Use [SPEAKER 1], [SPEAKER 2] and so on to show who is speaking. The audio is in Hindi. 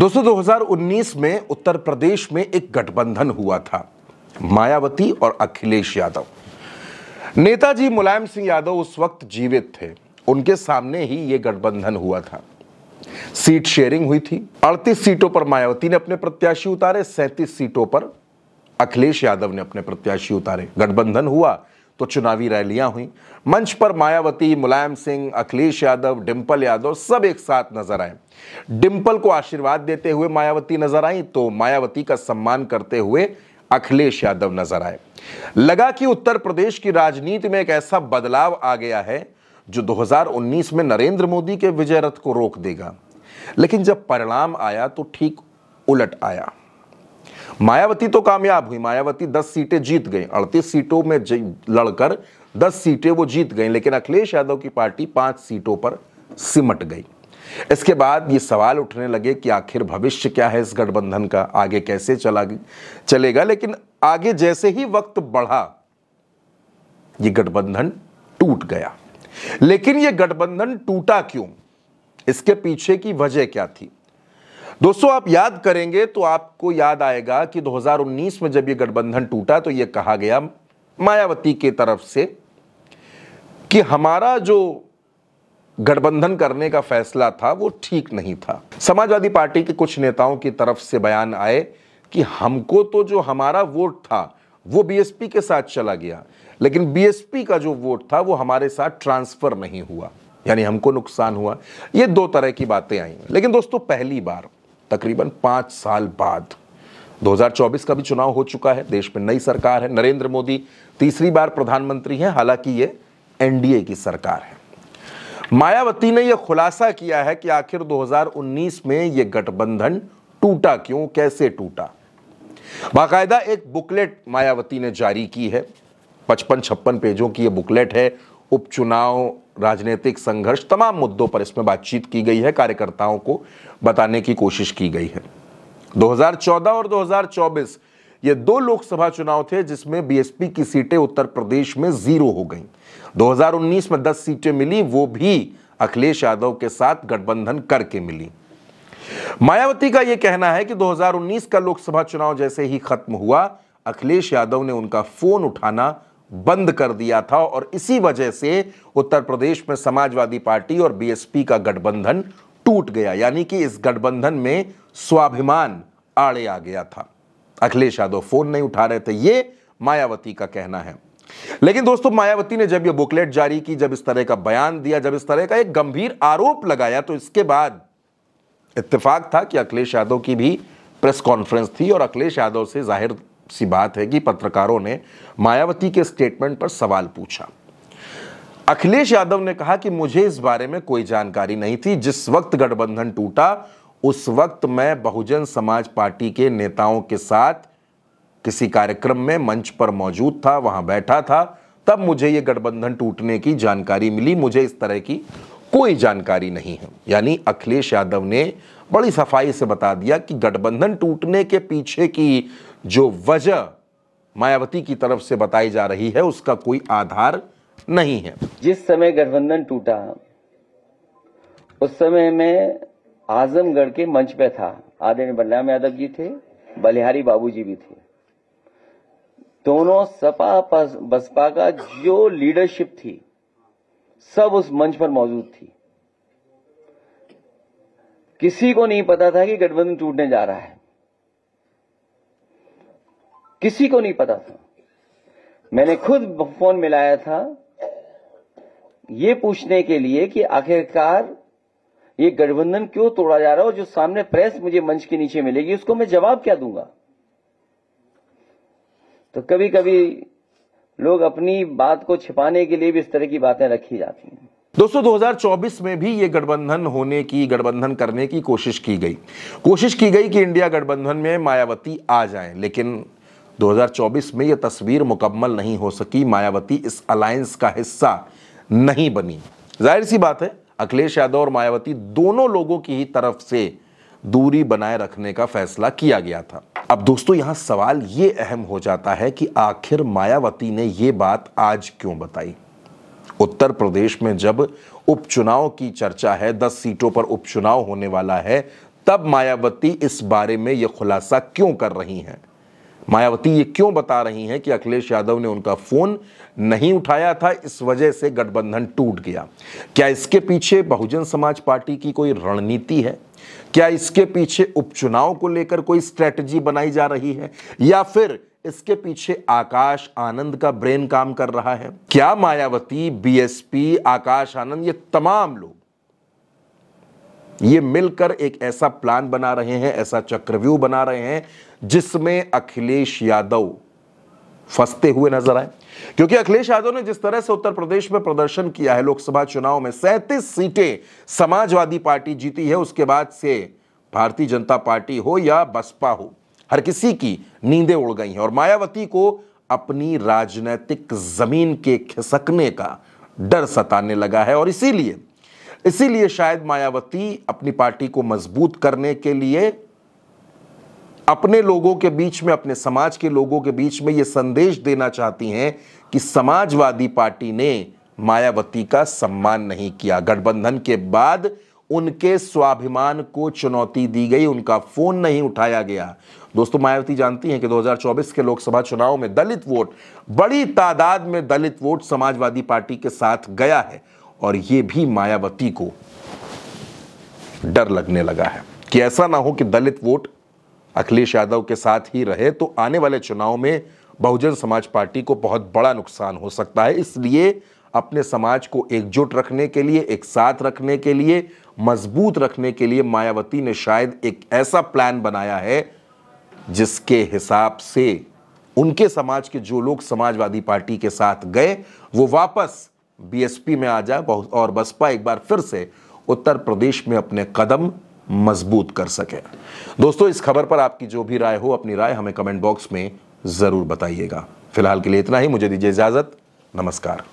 [SPEAKER 1] दोस्तों 2019 में उत्तर प्रदेश में एक गठबंधन हुआ था मायावती और अखिलेश यादव नेताजी मुलायम सिंह यादव उस वक्त जीवित थे उनके सामने ही ये गठबंधन हुआ था सीट शेयरिंग हुई थी 38 सीटों पर मायावती ने अपने प्रत्याशी उतारे 37 सीटों पर अखिलेश यादव ने अपने प्रत्याशी उतारे गठबंधन हुआ तो चुनावी रैलियां हुई मंच पर मायावती मुलायम सिंह अखिलेश यादव डिंपल यादव सब एक साथ नजर आए डिंपल को आशीर्वाद देते हुए मायावती नजर आई तो मायावती का सम्मान करते हुए अखिलेश यादव नजर आए लगा कि उत्तर प्रदेश की राजनीति में एक ऐसा बदलाव आ गया है जो 2019 में नरेंद्र मोदी के विजय रथ को रोक देगा लेकिन जब परिणाम आया तो ठीक उलट आया मायावती तो कामयाब हुई मायावती 10 सीटें जीत गई अड़तीस सीटों में लड़कर 10 सीटें वो जीत गई लेकिन अखिलेश यादव की पार्टी पांच सीटों पर सिमट गई इसके बाद ये सवाल उठने लगे कि आखिर भविष्य क्या है इस गठबंधन का आगे कैसे चला चलेगा लेकिन आगे जैसे ही वक्त बढ़ा ये गठबंधन टूट गया लेकिन ये गठबंधन टूटा क्यों इसके पीछे की वजह क्या थी दोस्तों आप याद करेंगे तो आपको याद आएगा कि 2019 में जब यह गठबंधन टूटा तो यह कहा गया मायावती की तरफ से कि हमारा जो गठबंधन करने का फैसला था वो ठीक नहीं था समाजवादी पार्टी के कुछ नेताओं की तरफ से बयान आए कि हमको तो जो हमारा वोट था वो बीएसपी के साथ चला गया लेकिन बीएसपी का जो वोट था वो हमारे साथ ट्रांसफर नहीं हुआ यानी हमको नुकसान हुआ ये दो तरह की बातें आई लेकिन दोस्तों पहली बार तकरीबन पाँच साल बाद 2024 का भी चुनाव हो चुका है देश में नई सरकार है नरेंद्र मोदी तीसरी बार प्रधानमंत्री हैं हालांकि ये एनडीए की सरकार है मायावती ने यह खुलासा किया है कि आखिर 2019 में यह गठबंधन टूटा क्यों कैसे टूटा बाकायदा एक बुकलेट मायावती ने जारी की है पचपन छप्पन पेजों की यह बुकलेट है उपचुनाव राजनीतिक संघर्ष तमाम मुद्दों पर इसमें बातचीत की गई है कार्यकर्ताओं को बताने की कोशिश की गई है 2014 और 2024 ये दो लोकसभा चुनाव थे जिसमें बीएसपी की सीटें उत्तर प्रदेश में जीरो हो गई 2019 में 10 सीटें मिली वो भी अखिलेश यादव के साथ गठबंधन करके मिली मायावती का यह कहना है कि 2019 का लोकसभा चुनाव जैसे ही खत्म हुआ अखिलेश यादव ने उनका फोन उठाना बंद कर दिया था और इसी वजह से उत्तर प्रदेश में समाजवादी पार्टी और बीएसपी का गठबंधन टूट गया यानी कि इस गठबंधन में स्वाभिमान आड़े आ गया था अखिलेश यादव फोन नहीं उठा रहे थे ये मायावती का कहना है लेकिन दोस्तों मायावती ने जब यह बुकलेट जारी की जब इस तरह का बयान दिया जब इस तरह का एक गंभीर आरोप लगाया तो इसके बाद इत्तेफाक था कि अखिलेश यादव की भी प्रेस कॉन्फ्रेंस थी और अखिलेश यादव से जाहिर सी बात है कि पत्रकारों ने मायावती के स्टेटमेंट पर सवाल पूछा अखिलेश यादव ने कहा कि मुझे इस बारे में कोई जानकारी नहीं थी जिस वक्त गठबंधन टूटा उस वक्त मैं बहुजन समाज पार्टी के नेताओं के साथ किसी कार्यक्रम में मंच पर मौजूद था वहां बैठा था तब मुझे यह गठबंधन टूटने की जानकारी मिली मुझे इस तरह की कोई जानकारी नहीं है यानी अखिलेश यादव ने बड़ी सफाई से बता दिया कि गठबंधन टूटने के पीछे की जो वजह मायावती की तरफ
[SPEAKER 2] से बताई जा रही है उसका कोई आधार नहीं है जिस समय गठबंधन टूटा उस समय में आजमगढ़ के मंच पे था आदरणीय बलराम यादव जी थे बलिहारी बाबूजी भी थे दोनों सपा बसपा का जो लीडरशिप थी सब उस मंच पर मौजूद थी किसी को नहीं पता था कि गठबंधन टूटने जा रहा है किसी को नहीं पता था मैंने खुद फोन मिलाया था ये पूछने के लिए कि आखिरकार ये गठबंधन क्यों तोड़ा जा रहा है और जो सामने प्रेस मुझे मंच के नीचे मिलेगी उसको मैं जवाब क्या दूंगा तो कभी कभी लोग अपनी बात को छिपाने के लिए भी इस तरह की बातें रखी जाती हैं
[SPEAKER 1] दोस्तों 2024 में भी ये गठबंधन होने की गठबंधन करने की कोशिश की गई कोशिश की गई कि इंडिया गठबंधन में मायावती आ जाए लेकिन 2024 में यह तस्वीर मुकम्मल नहीं हो सकी मायावती इस अलायंस का हिस्सा नहीं बनी जाहिर सी बात है अखिलेश यादव और मायावती दोनों लोगों की ही तरफ से दूरी बनाए रखने का फैसला किया गया था अब दोस्तों यहाँ सवाल ये अहम हो जाता है कि आखिर मायावती ने ये बात आज क्यों बताई उत्तर प्रदेश में जब उपचुनाव की चर्चा है दस सीटों पर उपचुनाव होने वाला है तब मायावती इस बारे में यह खुलासा क्यों कर रही हैं मायावती ये क्यों बता रही हैं कि अखिलेश यादव ने उनका फोन नहीं उठाया था इस वजह से गठबंधन टूट गया क्या इसके पीछे बहुजन समाज पार्टी की कोई रणनीति है क्या इसके पीछे उपचुनाव को लेकर कोई स्ट्रेटजी बनाई जा रही है या फिर इसके पीछे आकाश आनंद का ब्रेन काम कर रहा है क्या मायावती बीएसपी आकाश आनंद ये तमाम लोग ये मिलकर एक ऐसा प्लान बना रहे हैं ऐसा चक्रव्यूह बना रहे हैं जिसमें अखिलेश यादव फंसते हुए नजर आए क्योंकि अखिलेश यादव ने जिस तरह से उत्तर प्रदेश में प्रदर्शन किया है लोकसभा चुनाव में सैंतीस सीटें समाजवादी पार्टी जीती है उसके बाद से भारतीय जनता पार्टी हो या बसपा हो हर किसी की नींदें उड़ गई हैं और मायावती को अपनी राजनीतिक जमीन के खिसकने का डर सताने लगा है और इसीलिए इसीलिए शायद मायावती अपनी पार्टी को मजबूत करने के लिए अपने लोगों के बीच में अपने समाज के लोगों के बीच में यह संदेश देना चाहती हैं कि समाजवादी पार्टी ने मायावती का सम्मान नहीं किया गठबंधन के बाद उनके स्वाभिमान को चुनौती दी गई उनका फोन नहीं उठाया गया दोस्तों मायावती जानती हैं कि 2024 के लोकसभा चुनाव में दलित वोट बड़ी तादाद में दलित वोट समाजवादी पार्टी के साथ गया है और ये भी मायावती को डर लगने लगा है कि ऐसा ना हो कि दलित वोट अखिलेश यादव के साथ ही रहे तो आने वाले चुनाव में बहुजन समाज पार्टी को बहुत बड़ा नुकसान हो सकता है इसलिए अपने समाज को एकजुट रखने के लिए एक साथ रखने के लिए मजबूत रखने के लिए मायावती ने शायद एक ऐसा प्लान बनाया है जिसके हिसाब से उनके समाज के जो लोग समाजवादी पार्टी के साथ गए वो वापस बीएसपी में आ जाए और बसपा एक बार फिर से उत्तर प्रदेश में अपने कदम मजबूत कर सके दोस्तों इस खबर पर आपकी जो भी राय हो अपनी राय हमें कमेंट बॉक्स में ज़रूर बताइएगा फिलहाल के लिए इतना ही मुझे दीजिए इजाज़त नमस्कार